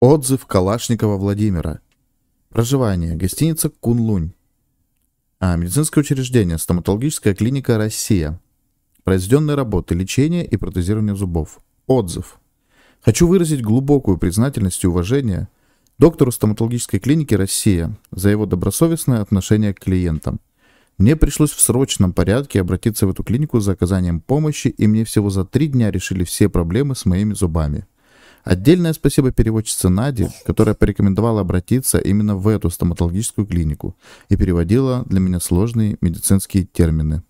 Отзыв Калашникова Владимира. Проживание. Гостиница Кунлунь. А. Медицинское учреждение. Стоматологическая клиника «Россия». Произведенные работы. Лечение и протезирование зубов. Отзыв. Хочу выразить глубокую признательность и уважение доктору стоматологической клиники «Россия» за его добросовестное отношение к клиентам. Мне пришлось в срочном порядке обратиться в эту клинику за оказанием помощи, и мне всего за три дня решили все проблемы с моими зубами. Отдельное спасибо переводчице Наде, которая порекомендовала обратиться именно в эту стоматологическую клинику и переводила для меня сложные медицинские термины.